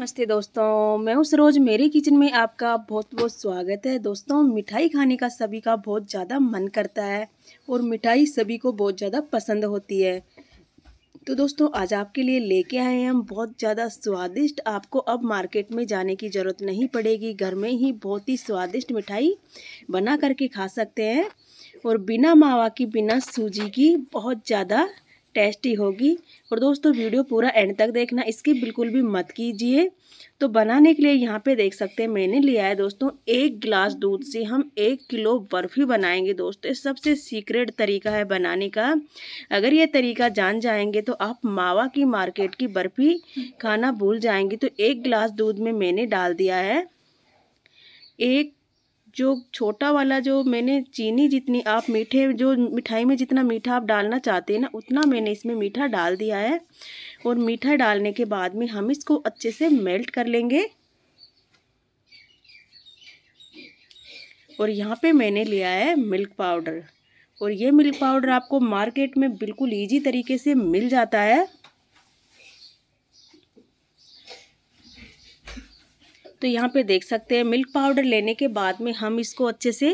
नमस्ते दोस्तों मैं उस रोज़ मेरे किचन में आपका बहुत बहुत स्वागत है दोस्तों मिठाई खाने का सभी का बहुत ज़्यादा मन करता है और मिठाई सभी को बहुत ज़्यादा पसंद होती है तो दोस्तों आज आपके लिए लेके आए हैं हम बहुत ज़्यादा स्वादिष्ट आपको अब मार्केट में जाने की ज़रूरत नहीं पड़ेगी घर में ही बहुत ही स्वादिष्ट मिठाई बना करके खा सकते हैं और बिना मावा की बिना सूजी की बहुत ज़्यादा टेस्टी होगी और दोस्तों वीडियो पूरा एंड तक देखना इसकी बिल्कुल भी मत कीजिए तो बनाने के लिए यहाँ पे देख सकते हैं मैंने लिया है दोस्तों एक गिलास दूध से हम एक किलो बर्फ़ी बनाएंगे दोस्तों ये सबसे सीक्रेट तरीका है बनाने का अगर ये तरीका जान जाएंगे तो आप मावा की मार्केट की बर्फ़ी खाना भूल जाएंगे तो एक गिलास दूध में मैंने डाल दिया है एक जो छोटा वाला जो मैंने चीनी जितनी आप मीठे जो मिठाई में जितना मीठा आप डालना चाहते हैं ना उतना मैंने इसमें मीठा डाल दिया है और मीठा डालने के बाद में हम इसको अच्छे से मेल्ट कर लेंगे और यहाँ पे मैंने लिया है मिल्क पाउडर और ये मिल्क पाउडर आपको मार्केट में बिल्कुल ईजी तरीके से मिल जाता है तो यहाँ पे देख सकते हैं मिल्क पाउडर लेने के बाद में हम इसको अच्छे से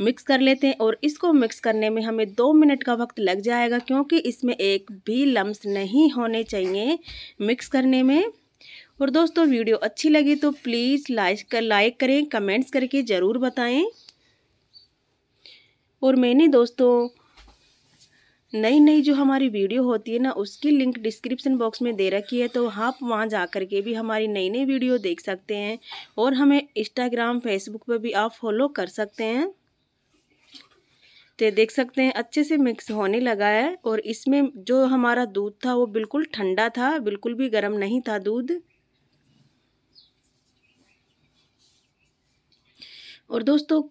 मिक्स कर लेते हैं और इसको मिक्स करने में हमें दो मिनट का वक्त लग जाएगा क्योंकि इसमें एक भी लम्स नहीं होने चाहिए मिक्स करने में और दोस्तों वीडियो अच्छी लगी तो प्लीज़ लाइक कर लाइक करें कमेंट्स करके ज़रूर बताएँ और मैंने दोस्तों नई नई जो हमारी वीडियो होती है ना उसकी लिंक डिस्क्रिप्शन बॉक्स में दे रखी है तो आप वहाँ जा कर के भी हमारी नई नई वीडियो देख सकते हैं और हमें इंस्टाग्राम फेसबुक पर भी आप फॉलो कर सकते हैं तो देख सकते हैं अच्छे से मिक्स होने लगा है और इसमें जो हमारा दूध था वो बिल्कुल ठंडा था बिल्कुल भी गर्म नहीं था दूध और दोस्तों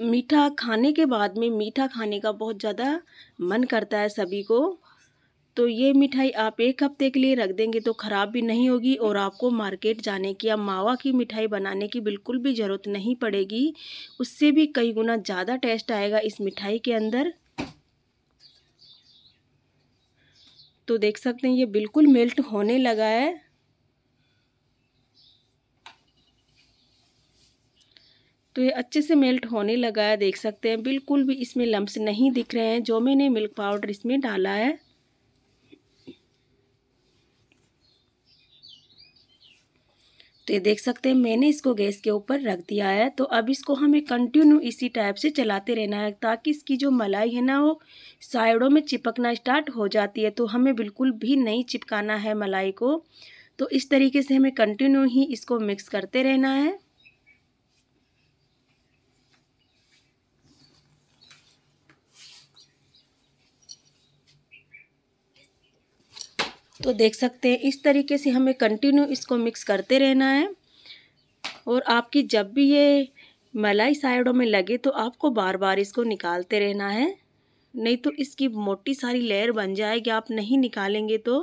मीठा खाने के बाद में मीठा खाने का बहुत ज़्यादा मन करता है सभी को तो ये मिठाई आप एक हफ्ते के लिए रख देंगे तो ख़राब भी नहीं होगी और आपको मार्केट जाने की या मावा की मिठाई बनाने की बिल्कुल भी ज़रूरत नहीं पड़ेगी उससे भी कई गुना ज़्यादा टेस्ट आएगा इस मिठाई के अंदर तो देख सकते हैं ये बिल्कुल मेल्ट होने लगा है तो ये अच्छे से मेल्ट होने लगा है देख सकते हैं बिल्कुल भी इसमें लम्ब नहीं दिख रहे हैं जो मैंने मिल्क पाउडर इसमें डाला है तो ये देख सकते हैं मैंने इसको गैस के ऊपर रख दिया है तो अब इसको हमें कंटिन्यू इसी टाइप से चलाते रहना है ताकि इसकी जो मलाई है ना वो साइडों में चिपकना स्टार्ट हो जाती है तो हमें बिल्कुल भी नहीं चिपकाना है मलाई को तो इस तरीके से हमें कंटिन्यू ही इसको मिक्स करते रहना है तो देख सकते हैं इस तरीके से हमें कंटिन्यू इसको मिक्स करते रहना है और आपकी जब भी ये मलाई साइडों में लगे तो आपको बार बार इसको निकालते रहना है नहीं तो इसकी मोटी सारी लेयर बन जाएगी आप नहीं निकालेंगे तो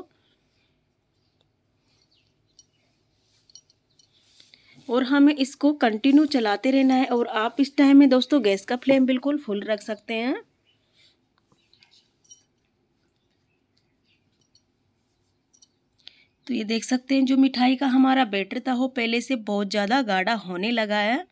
और हमें इसको कंटिन्यू चलाते रहना है और आप इस टाइम में दोस्तों गैस का फ्लेम बिल्कुल फुल रख सकते हैं तो ये देख सकते हैं जो मिठाई का हमारा बैटर था वो पहले से बहुत ज़्यादा गाढ़ा होने लगा है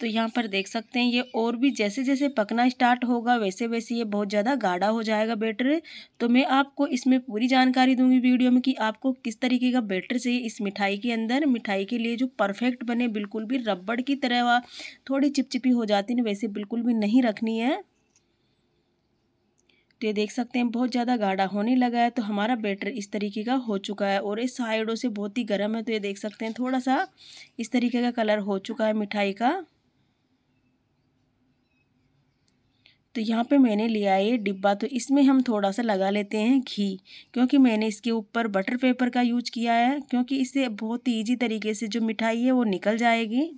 तो यहाँ पर देख सकते हैं ये और भी जैसे जैसे पकना स्टार्ट होगा वैसे वैसे ये बहुत ज़्यादा गाढ़ा हो जाएगा बैटर तो मैं आपको इसमें पूरी जानकारी दूंगी वीडियो में कि आपको किस तरीके का बैटर चाहिए इस मिठाई के अंदर मिठाई के लिए जो परफेक्ट बने बिल्कुल भी रबड़ की तरह थोड़ी चिपचिपी हो जाती है वैसे बिल्कुल भी नहीं रखनी है तो ये देख सकते हैं बहुत ज़्यादा गाढ़ा होने लगा है तो हमारा बैटर इस तरीके का हो चुका है और इस साइडों से बहुत ही गर्म है तो ये देख सकते हैं थोड़ा सा इस तरीके का कलर हो चुका है मिठाई का तो यहाँ पे मैंने लिया ये डिब्बा तो इसमें हम थोड़ा सा लगा लेते हैं घी क्योंकि मैंने इसके ऊपर बटर पेपर का यूज किया है क्योंकि इससे बहुत ही ईजी तरीके से जो मिठाई है वो निकल जाएगी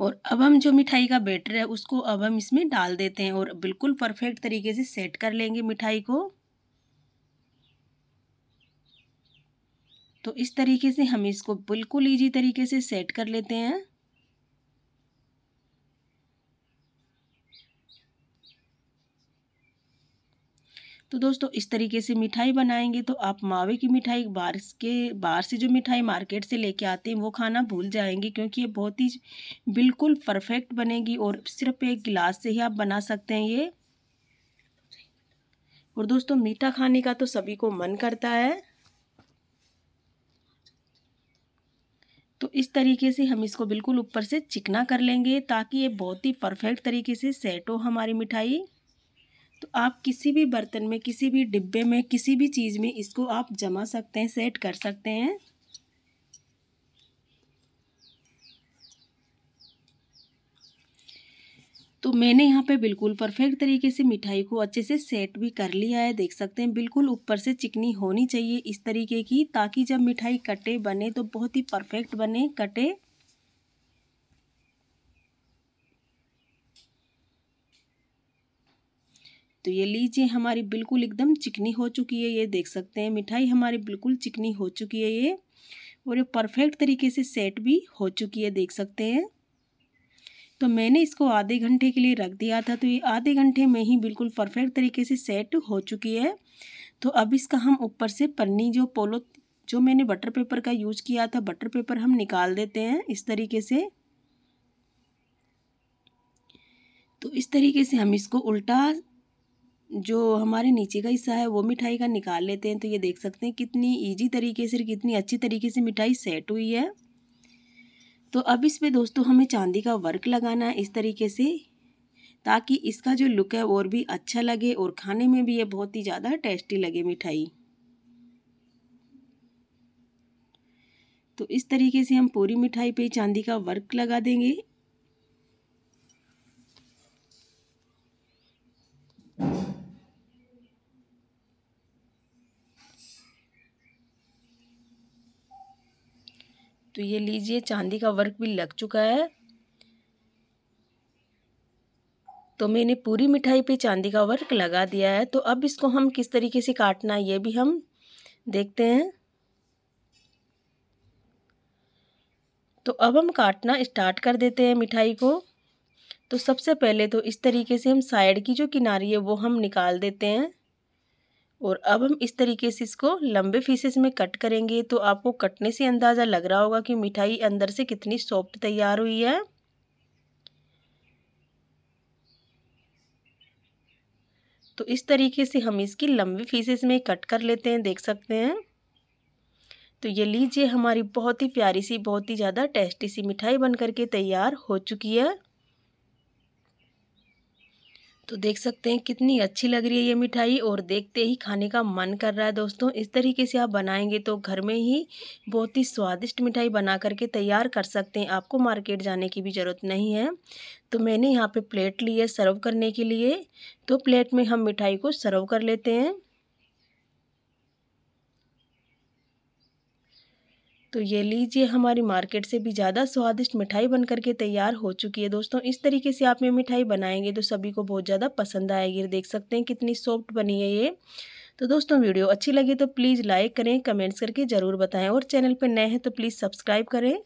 और अब हम जो मिठाई का बैटर है उसको अब हम इसमें डाल देते हैं और बिल्कुल परफेक्ट तरीके से सेट कर लेंगे मिठाई को तो इस तरीके से हम इसको बिल्कुल ईजी तरीके से सेट कर लेते हैं तो दोस्तों इस तरीके से मिठाई बनाएंगे तो आप मावे की मिठाई बाहर के बाहर से जो मिठाई मार्केट से लेके आते हैं वो खाना भूल जाएंगे क्योंकि ये बहुत ही बिल्कुल परफेक्ट बनेगी और सिर्फ एक गिलास से ही आप बना सकते हैं ये और दोस्तों मीठा खाने का तो सभी को मन करता है तो इस तरीके से हम इसको बिल्कुल ऊपर से चिकना कर लेंगे ताकि ये बहुत ही परफेक्ट तरीके से सेट हो हमारी मिठाई तो आप किसी भी बर्तन में किसी भी डिब्बे में किसी भी चीज़ में इसको आप जमा सकते हैं सेट कर सकते हैं तो मैंने यहाँ पे बिल्कुल परफेक्ट तरीके से मिठाई को अच्छे से सेट भी कर लिया है देख सकते हैं बिल्कुल ऊपर से चिकनी होनी चाहिए इस तरीके की ताकि जब मिठाई कटे बने तो बहुत ही परफेक्ट बने कटे तो ये लीजिए हमारी बिल्कुल एकदम चिकनी हो चुकी है ये देख सकते हैं मिठाई हमारी बिल्कुल चिकनी हो चुकी है ये और ये परफेक्ट तरीके से सेट भी हो चुकी है देख सकते हैं तो मैंने इसको आधे घंटे के लिए रख दिया था तो ये आधे घंटे में ही बिल्कुल परफेक्ट तरीके से सेट हो चुकी है तो अब इसका हम ऊपर से पन्नी जो पोलो जो मैंने बटर पेपर का यूज किया था बटर पेपर हम निकाल देते हैं इस तरीके से तो इस तरीके से हम इसको उल्टा जो हमारे नीचे का हिस्सा है वो मिठाई का निकाल लेते हैं तो ये देख सकते हैं कितनी ईजी तरीके से कितनी अच्छी तरीके से मिठाई सेट हुई है तो अब इस पर दोस्तों हमें चांदी का वर्क लगाना है इस तरीके से ताकि इसका जो लुक है और भी अच्छा लगे और खाने में भी ये बहुत ही ज़्यादा टेस्टी लगे मिठाई तो इस तरीके से हम पूरी मिठाई पे चांदी का वर्क लगा देंगे तो ये लीजिए चांदी का वर्क भी लग चुका है तो मैंने पूरी मिठाई पे चांदी का वर्क लगा दिया है तो अब इसको हम किस तरीके से काटना है ये भी हम देखते हैं तो अब हम काटना स्टार्ट कर देते हैं मिठाई को तो सबसे पहले तो इस तरीके से हम साइड की जो किनारी है वो हम निकाल देते हैं और अब हम इस तरीके से इसको लंबे फीसेस में कट करेंगे तो आपको कटने से अंदाज़ा लग रहा होगा कि मिठाई अंदर से कितनी सॉफ्ट तैयार हुई है तो इस तरीके से हम इसकी लंबे फ़ीसेस में कट कर लेते हैं देख सकते हैं तो ये लीजिए हमारी बहुत ही प्यारी सी बहुत ही ज़्यादा टेस्टी सी मिठाई बन करके तैयार हो चुकी है तो देख सकते हैं कितनी अच्छी लग रही है ये मिठाई और देखते ही खाने का मन कर रहा है दोस्तों इस तरीके से आप बनाएंगे तो घर में ही बहुत ही स्वादिष्ट मिठाई बना करके तैयार कर सकते हैं आपको मार्केट जाने की भी ज़रूरत नहीं है तो मैंने यहाँ पे प्लेट ली है सर्व करने के लिए तो प्लेट में हम मिठाई को सर्व कर लेते हैं तो ये लीजिए हमारी मार्केट से भी ज़्यादा स्वादिष्ट मिठाई बन करके तैयार हो चुकी है दोस्तों इस तरीके से आप ये मिठाई बनाएंगे तो सभी को बहुत ज़्यादा पसंद आएगी देख सकते हैं कितनी सॉफ्ट बनी है ये तो दोस्तों वीडियो अच्छी लगी तो प्लीज़ लाइक करें कमेंट्स करके ज़रूर बताएं और चैनल पर नए हैं तो प्लीज़ सब्सक्राइब करें